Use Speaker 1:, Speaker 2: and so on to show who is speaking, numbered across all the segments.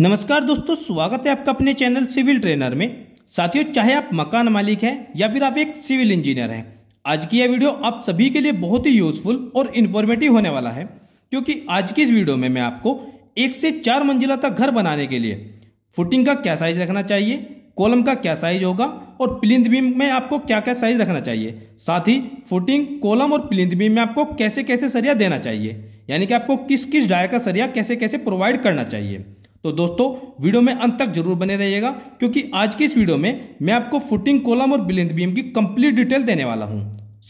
Speaker 1: नमस्कार दोस्तों स्वागत है आपका अपने चैनल सिविल ट्रेनर में साथियों चाहे आप मकान मालिक हैं या फिर आप एक सिविल इंजीनियर हैं आज की यह वीडियो आप सभी के लिए बहुत ही यूजफुल और इन्फॉर्मेटिव होने वाला है क्योंकि आज की इस वीडियो में मैं आपको एक से चार मंजिला तक घर बनाने के लिए फुटिंग का क्या साइज रखना चाहिए कॉलम का क्या साइज होगा और प्लिंद बीम में आपको क्या क्या साइज रखना चाहिए साथ ही फुटिंग कॉलम और प्लिंद बीम में आपको कैसे कैसे सरिया देना चाहिए यानी कि आपको किस किस डाय का सरिया कैसे कैसे प्रोवाइड करना चाहिए तो दोस्तों वीडियो में अंत तक जरूर बने रहिएगा क्योंकि आज की इस वीडियो में मैं आपको फुटिंग कोलम और बिलिंद बीम की कंप्लीट डिटेल देने वाला हूं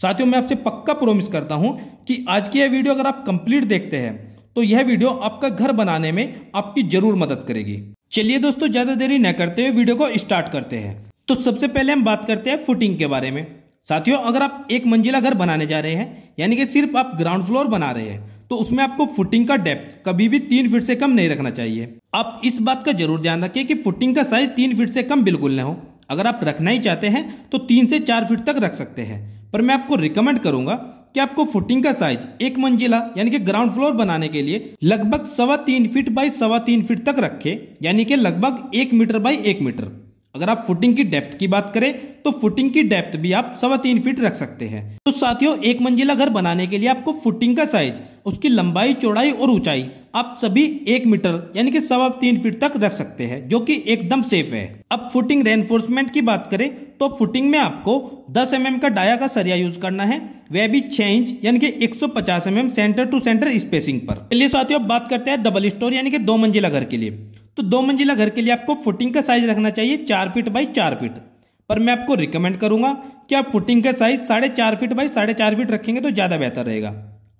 Speaker 1: साथियों मैं आपसे पक्का प्रोमिस करता हूं कि आज की यह वीडियो अगर आप कंप्लीट देखते हैं तो यह वीडियो आपका घर बनाने में आपकी जरूर मदद करेगी चलिए दोस्तों ज्यादा देरी न करते हुए वीडियो को स्टार्ट करते हैं तो सबसे पहले हम बात करते हैं फुटिंग के बारे में साथियों अगर आप एक मंजिला घर बनाने जा रहे हैं यानी कि सिर्फ आप ग्राउंड फ्लोर बना रहे हैं तो उसमें आपको फुटिंग का डेप्थ कभी भी तीन फीट से कम नहीं रखना चाहिए आप इस बात का जरूर ध्यान रखिए कि फुटिंग का साइज तीन फीट से कम बिल्कुल ना हो अगर आप रखना ही चाहते हैं तो तीन से चार फीट तक रख सकते हैं पर मैं आपको रिकमेंड करूंगा कि आपको फुटिंग का साइज एक मंजिला यानी कि ग्राउंड फ्लोर बनाने के लिए लगभग सवा तीन फीट बाई सवा तीन फीट तक रखें यानी कि लगभग एक मीटर बाई एक मीटर अगर आप फुटिंग की डेप्थ की बात करें तो फुटिंग की डेप्थ भी आप सवा तीन फीट रख सकते हैं तो साथियों एक मंजिला घर बनाने के लिए आपको फुटिंग का साइज उसकी लंबाई चौड़ाई और ऊंचाई आप सभी एक मीटर यानी कि सवा तीन फीट तक रख सकते हैं जो कि एकदम सेफ है अब फुटिंग रेनफोर्समेंट की बात करें तो फुटिंग में आपको 10 एम mm का डाया का सरिया यूज करना है वह भी 6 इंच यानी कि 150 M mm centre to centre spacing पर चलिए साथियों बात करते हैं डबल स्टोर यानी कि दो मंजिला घर के लिए तो दो मंजिला घर के लिए आपको फुटिंग का साइज रखना चाहिए चार फीट बाई चार फीट पर मैं आपको रिकमेंड करूंगा कि आप फुटिंग का साइज साढ़े चार फीट बाई साढ़े चार फीट रखेंगे तो ज़्यादा बेहतर रहेगा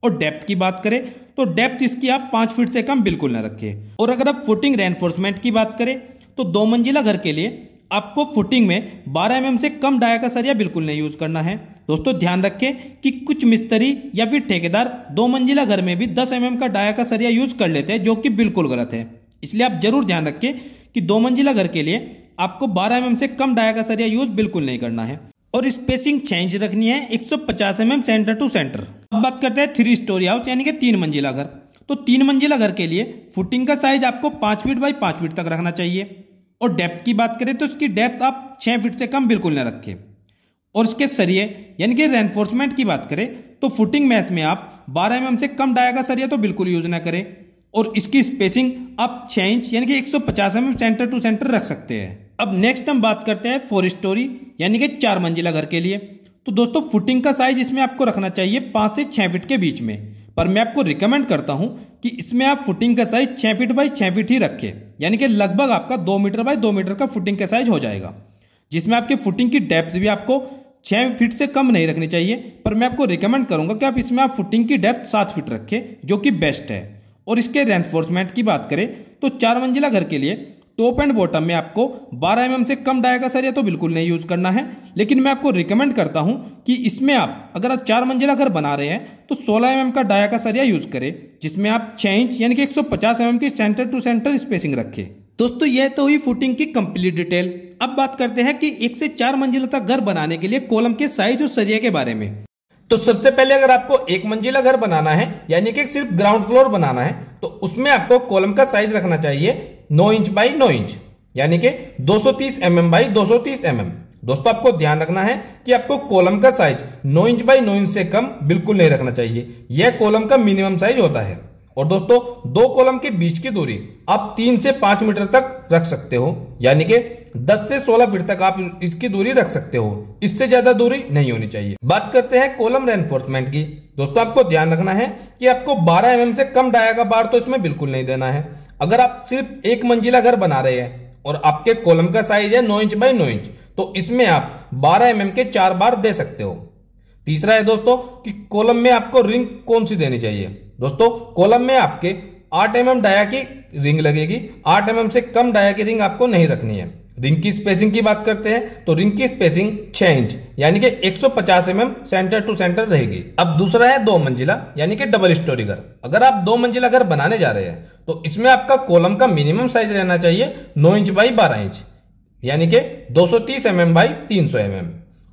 Speaker 1: और डेप्थ की बात करें तो डेप्थ इसकी आप पाँच फीट से कम बिल्कुल ना रखें और अगर आप फुटिंग रेनफोर्समेंट की बात करें तो दो मंजिला घर के लिए आपको फुटिंग में बारह एम mm से कम डाया का सरिया बिल्कुल नहीं यूज करना है दोस्तों ध्यान रखें कि कुछ मिस्त्री या फिर ठेकेदार दो मंजिला घर में भी 10 एम mm का डाया का सरिया यूज कर लेते हैं जो कि बिल्कुल गलत है इसलिए आप जरूर ध्यान रखें कि दो मंजिला घर के लिए आपको 12 एम से कम डाया का सरिया यूज बिल्कुल नहीं करना है और स्पेसिंग चेंज रखनी है 150 सौ सेंटर टू सेंटर अब बात करते हैं थ्री स्टोरी हाउस यानी कि तीन मंजिला घर तो तीन मंजिला घर के लिए फुटिंग का साइज आपको पांच फीट बाई पांच फीट तक रखना चाहिए और डेप्थ की बात करें तो इसकी डेप्थ आप छह फीट से कम बिल्कुल न रखें और इसके सरिये यानी कि रेनफोर्समेंट की बात करें तो फुटिंग मैच में आप बारह एम से कम डाया का सरिया तो बिल्कुल यूज ना करें और इसकी स्पेसिंग आप चेंज यानी कि 150 एम सेंटर टू सेंटर रख सकते हैं अब नेक्स्ट हम बात करते हैं फोर स्टोरी यानी कि चार मंजिला घर के लिए तो दोस्तों फुटिंग का साइज इसमें आपको रखना चाहिए पाँच से छः फीट के बीच में पर मैं आपको रिकमेंड करता हूं कि इसमें आप फुटिंग का साइज छः फीट बाई छः फीट ही रखें यानी कि लगभग आपका दो मीटर बाई दो मीटर का फुटिंग का साइज हो जाएगा जिसमें आपकी फुटिंग की डेप्थ भी आपको छः फीट से कम नहीं रखनी चाहिए पर मैं आपको रिकमेंड करूंगा कि आप इसमें आप फुटिंग की डेप्थ सात फीट रखें जो कि बेस्ट है और इसके रेनफोर्समेंट की बात करें तो चार मंजिला घर के लिए टॉप एंड बॉटम में आपको 12 एम mm से कम डाया का सरिया तो बिल्कुल नहीं यूज करना है लेकिन मैं आपको रिकमेंड करता हूं कि इसमें आप अगर आप चार मंजिला घर बना रहे हैं तो 16 एम mm का डाया का सरिया यूज करें जिसमें आप 6 इंच यानी कि 150 एम mm की सेंटर टू सेंटर स्पेसिंग रखें दोस्तों यह तो हुई फुटिंग की कंप्लीट डिटेल अब बात करते हैं कि एक से चार मंजिला तक घर बनाने के लिए कॉलम के साइज और सरिया के बारे में तो सबसे पहले अगर आपको एक मंजिला घर बनाना है यानी कि सिर्फ ग्राउंड फ्लोर बनाना है तो उसमें आपको कॉलम का साइज रखना चाहिए 9 इंच बाई 9 इंच यानी कि 230 एमएम बाई दो 230 एमएम mm mm। दोस्तों आपको ध्यान रखना है कि आपको कॉलम का साइज 9 इंच बाई 9 इंच से कम बिल्कुल नहीं रखना चाहिए यह कॉलम का मिनिमम साइज होता है और दोस्तों दो कॉलम के बीच की दूरी आप तीन से पांच मीटर तक रख सकते हो यानी कि दस से सोलह फीट तक आप इसकी दूरी रख सकते हो इससे ज्यादा दूरी नहीं होनी चाहिए बात करते हैं कॉलम रेनफोर्समेंट की दोस्तों आपको ध्यान रखना है कि आपको 12 एम mm से कम डाया का बार तो इसमें बिल्कुल नहीं देना है अगर आप सिर्फ एक मंजिला घर बना रहे हैं और आपके कॉलम का साइज है नौ इंच बाई नौ इंच तो इसमें आप बारह एम mm के चार बार दे सकते हो तीसरा है दोस्तों कि कॉलम में आपको रिंग कौन सी देनी चाहिए दोस्तों कॉलम में आपके आठ एम mm डाया की रिंग लगेगी आठ एम mm से कम डाया की रिंग आपको नहीं रखनी है रिंग की स्पेसिंग की बात करते हैं तो रिंग की स्पेसिंग 6 इंच यानी कि 150 M mm centre to centre रहेगी अब दूसरा है दो मंजिला यानी कि डबल स्टोरी घर अगर आप दो मंजिला घर बनाने जा रहे हैं तो इसमें आपका कॉलम का मिनिमम साइज रहना चाहिए 9 इंच बाई 12 इंच यानी कि 230 सौ तीस एम एम बाई तीन सौ एम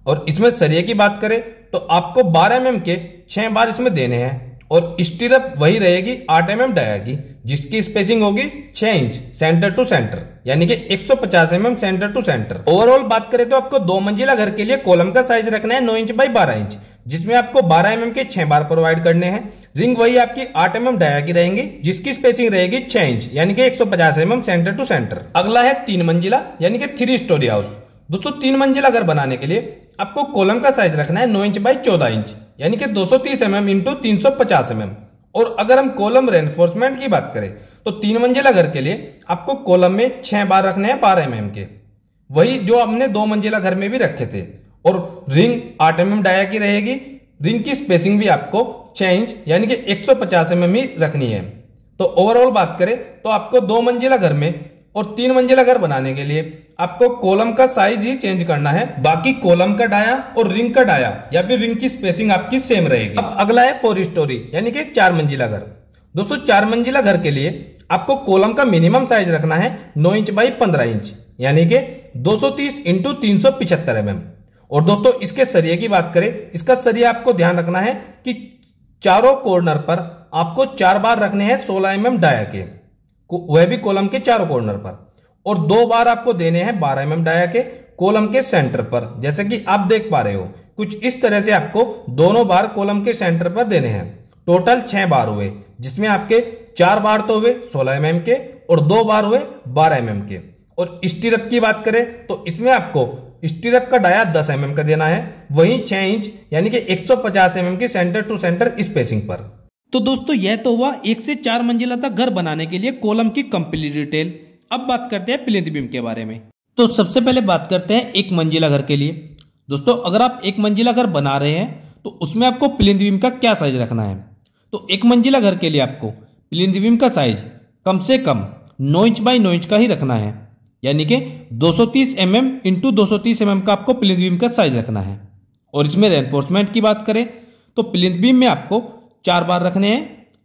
Speaker 1: और इसमें सरिये की बात करें तो आपको बारह एम एम के छह बार इसमें देने हैं और स्टीरअप वही रहेगी आठ एम mm एम डायागी जिसकी स्पेसिंग होगी छह इंच सेंटर टू सेंटर यानी कि 150 M M centre to centre overall बात करें तो आपको दो मंजिला घर के लिए कॉलम का साइज रखना है नौ इंच बाई बारह इंच जिसमें आपको 12 एम mm के छह बार प्रोवाइड करने हैं रिंग वही आपकी 8 एम mm डाया की रहेंगी जिसकी स्पेसिंग रहेगी 6 इंच यानी कि 150 M mm centre to centre अगला है तीन मंजिला यानी कि थ्री स्टोरी हाउस दोस्तों तीन मंजिला घर बनाने के लिए आपको कॉलम का साइज रखना है नौ इंच बाई चौदह इंच यानी कि 230 सौ तीस एम एम इंटू तीन और अगर हम कॉलम रेनफोर्समेंट की बात करें तो तीन मंजिला घर के लिए आपको कॉलम में छह बार रखने हैं बारह एम के वही जो हमने दो मंजिला घर में भी रखे थे और रिंग आठ एम डाया की रहेगी रिंग की स्पेसिंग भी आपको छह इंच यानी कि 150 सौ पचास ही रखनी है तो ओवरऑल बात करें तो आपको दो मंजिला घर में और तीन मंजिला घर बनाने के लिए आपको कॉलम का साइज ही चेंज करना है बाकी कॉलम का डाया और रिंग का डाया या फिर रिंग की स्पेसिंग आपकी सेम रहेगी अब अगला है फोर स्टोरी यानी कि चार मंजिला घर दोस्तों चार मंजिला घर के लिए आपको कॉलम का मिनिमम साइज रखना है नौ इंच बाई पंद्रह इंच यानी कि 230 सौ तीस इंटू तीन सौ पिछहत्तर एम mm। और दोस्तों इसके सरिये की बात करें इसका सरिया आपको ध्यान रखना है कि चारों कॉर्नर पर आपको चार बार रखने हैं सोलह एम mm एम डाया के वह भी कॉलम के चारों कॉर्नर पर और दो बार आपको देने हैं बारह एमएम डाया के कॉलम के सेंटर पर जैसे कि आप देख पा रहे हो कुछ इस तरह से आपको दोनों बार कॉलम के सेंटर पर देने हैं टोटल छह बार हुए जिसमें आपके चार बार तो हुए सोलह एमएम के और दो बार हुए बारह एमएम के और स्टीरप की बात करें तो इसमें आपको स्टीरप का डाया 10 एम का देना है वहीं 6 इंच यानी कि 150 सौ की सेंटर टू सेंटर स्पेसिंग पर तो दोस्तों यह तो हुआ एक से चार मंजिला तक घर बनाने के लिए कोलम की कंप्लीट डिटेल अब बात करते हैं प्लिंथ बीम के बारे में तो सबसे पहले बात करते हैं एक मंजिला घर के लिए दोस्तों अगर आप एक मंजिला घर बना रहे हैं तो उसमें आपको प्लिंथ बीम का क्या साइज रखना है तो एक मंजिला घर के लिए आपको प्लिंथ बीम का साइज कम से कम नौ इंच बाई नौ इंच का ही रखना है यानी कि 230 सौ तीस एम एम इंटू दो सौ mm का आपको प्लिंथ बीम का साइज रखना है और इसमें रेनफोर्समेंट की बात करें तो प्लिंथ बीम में आपको चार बार रखने हैं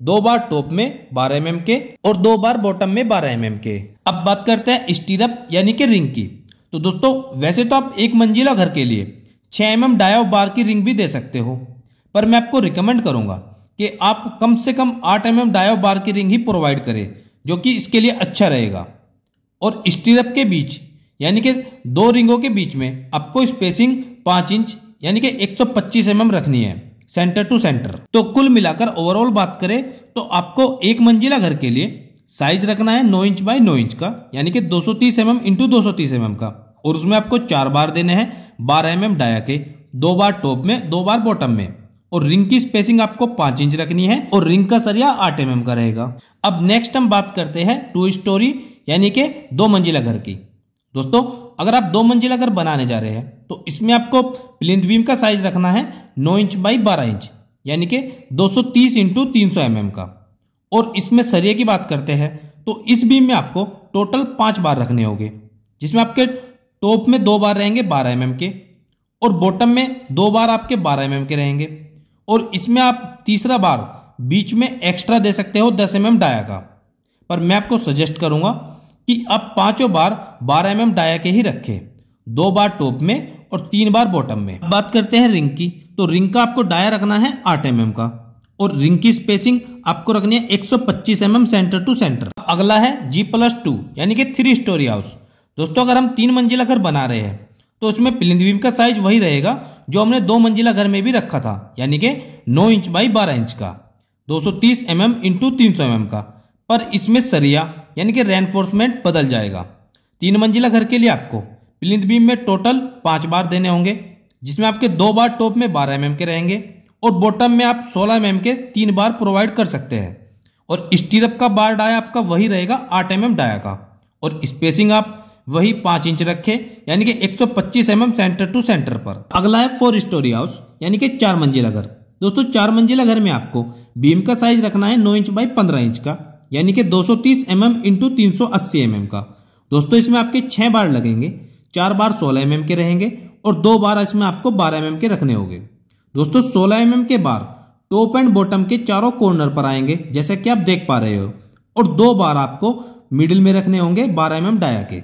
Speaker 1: दो बार टॉप में 12 एम mm के और दो बार बॉटम में 12 एम mm के अब बात करते हैं स्टीरअप यानी कि रिंग की तो दोस्तों वैसे तो आप एक मंजिला घर के लिए 6 एम mm डायो बार की रिंग भी दे सकते हो पर मैं आपको रिकमेंड करूंगा कि आप कम से कम 8 एम mm डायो बार की रिंग ही प्रोवाइड करें जो कि इसके लिए अच्छा रहेगा और स्टीरअप के बीच यानी कि दो रिंगों के बीच में आपको स्पेसिंग पाँच इंच यानी कि एक सौ mm रखनी है सेंटर टू सेंटर तो कुल मिलाकर ओवरऑल बात करें तो आपको एक मंजिला घर के लिए साइज रखना है 9 इंच बाय 9 इंच का यानी कि 230 सौ तीस एम एम इंटू दो mm का और उसमें आपको चार बार देने हैं बारह एम mm एम डाया के दो बार टॉप में दो बार बॉटम में और रिंग की स्पेसिंग आपको पांच इंच रखनी है और रिंग का सरिया आठ एम mm का रहेगा अब नेक्स्ट हम बात करते हैं टू स्टोरी यानी के दो मंजिला घर की दोस्तों अगर आप दो मंजिल अगर बनाने जा रहे हैं तो इसमें आपको प्लिंथ बीम का साइज रखना है नौ इंच बाई बारह इंच यानी कि 230 सौ तीस इंटू तीन mm का और इसमें सरिये की बात करते हैं तो इस बीम में आपको टोटल पांच बार रखने होंगे जिसमें आपके टॉप में दो बार रहेंगे 12 एम mm के और बॉटम में दो बार आपके 12 एम mm के रहेंगे और इसमें आप तीसरा बार बीच में एक्स्ट्रा दे सकते हो दस एम mm डाया का पर मैं आपको सजेस्ट करूंगा कि अब पांचों बार 12 एम एम डाया के ही रखे दो बार टॉप में और तीन बार बॉटम में अब बात करते हैं रिंग की तो रिंग का आपको डाया रखना है आठ एम mm का और रिंग की स्पेसिंग आपको रखनी है 125 सौ mm सेंटर टू सेंटर अगला है जी प्लस टू यानी कि थ्री स्टोरी हाउस दोस्तों अगर हम तीन मंजिला घर बना रहे हैं तो उसमें प्लिंथ बीम का साइज वही रहेगा जो हमने दो मंजिला घर में भी रखा था यानी कि 9 इंच बाई 12 इंच का 230 सौ mm इंटू तीन एम का पर इसमें सरिया यानी कि रेनफोर्समेंट बदल जाएगा तीन मंजिला घर के लिए आपको प्लिंथ बीम में टोटल पाँच बार देने होंगे जिसमें आपके दो बार टॉप में बारह एम mm के रहेंगे और बॉटम में आप सोलह एम mm के तीन बार प्रोवाइड कर सकते हैं और स्टीरअप का बार डाया आपका वही रहेगा आठ एम mm डाया का और स्पेसिंग आप वही पाँच इंच रखें यानी कि 125 सौ mm सेंटर टू सेंटर पर अगला है फोर स्टोरी हाउस यानी कि चार मंजिला घर दोस्तों चार मंजिला घर में आपको बीम का साइज रखना है नौ इंच बाई पंद्रह इंच का यानी कि 230 सौ तीस एम एम इंटू तीन का दोस्तों इसमें आपके छः बार लगेंगे चार बार 16 एम mm के रहेंगे और दो बार इसमें आपको 12 एम mm के रखने होंगे दोस्तों 16 एम mm के बार टॉप एंड बॉटम के चारों कॉर्नर पर आएंगे जैसा कि आप देख पा रहे हो और दो बार आपको मिडिल में रखने होंगे 12 एम mm डाया के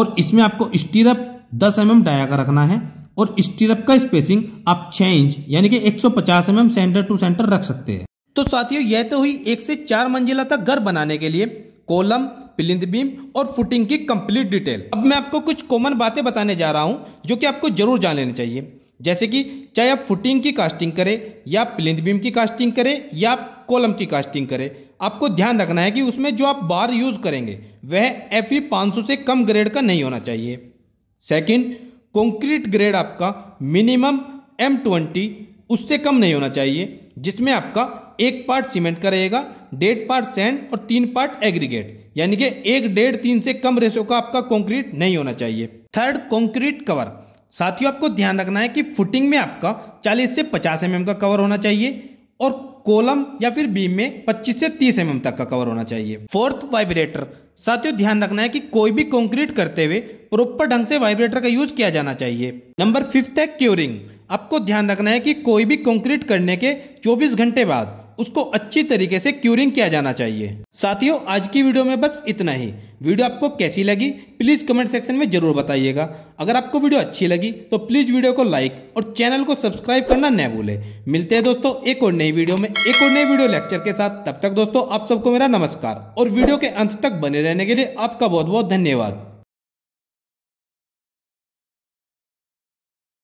Speaker 1: और इसमें आपको स्टीरअप 10 एम mm डाया का रखना है और स्टीरअप का स्पेसिंग आप 6 इंच यानी कि 150 सौ mm सेंटर टू सेंटर रख सकते हैं तो साथियों यह तो हुई एक से चार मंजिला तक घर बनाने के लिए कोलम प्लिंथ बीम और फुटिंग की कंप्लीट डिटेल अब मैं आपको कुछ कॉमन बातें बताने जा रहा हूँ जो कि आपको जरूर जान लेनी चाहिए जैसे कि चाहे आप फुटिंग की कास्टिंग करें या प्लिंथ बीम की कास्टिंग करें या कोलम कॉलम की कास्टिंग करें आपको ध्यान रखना है कि उसमें जो आप बार यूज करेंगे वह एफ ई से कम ग्रेड का नहीं होना चाहिए सेकेंड कॉन्क्रीट ग्रेड आपका मिनिमम एम ट्वेंटी उससे कम नहीं होना चाहिए जिसमें आपका एक पार्ट सीमेंट का रहेगा डेढ़ पार्ट सैंड और तीन पार्ट एग्रीगेट यानी कि एक डेढ़ तीन से कम रेशो का आपका कंक्रीट नहीं होना चाहिए थर्ड कंक्रीट कवर साथियों आपको ध्यान रखना है कि फुटिंग में आपका 40 से 50 एम mm का कवर होना चाहिए और कोलम या फिर बीम में 25 से 30 एम mm तक का कवर होना चाहिए फोर्थ वाइब्रेटर साथियों ध्यान रखना है कि कोई भी कंक्रीट करते हुए प्रॉपर ढंग से वाइब्रेटर का यूज किया जाना चाहिए नंबर फिफ्थ है क्यूरिंग आपको ध्यान रखना है कि कोई भी कंक्रीट करने के 24 घंटे बाद उसको अच्छी तरीके से क्यूरिंग किया जाना चाहिए साथियों आज की वीडियो में बस इतना ही वीडियो आपको कैसी लगी प्लीज़ कमेंट सेक्शन में ज़रूर बताइएगा अगर आपको वीडियो अच्छी लगी तो प्लीज़ वीडियो को लाइक और चैनल को सब्सक्राइब करना न भूले मिलते हैं दोस्तों एक और नई वीडियो में एक और नई वीडियो लेक्चर के साथ तब तक दोस्तों आप सबको मेरा नमस्कार और वीडियो के अंत तक बने रहने के लिए आपका बहुत बहुत धन्यवाद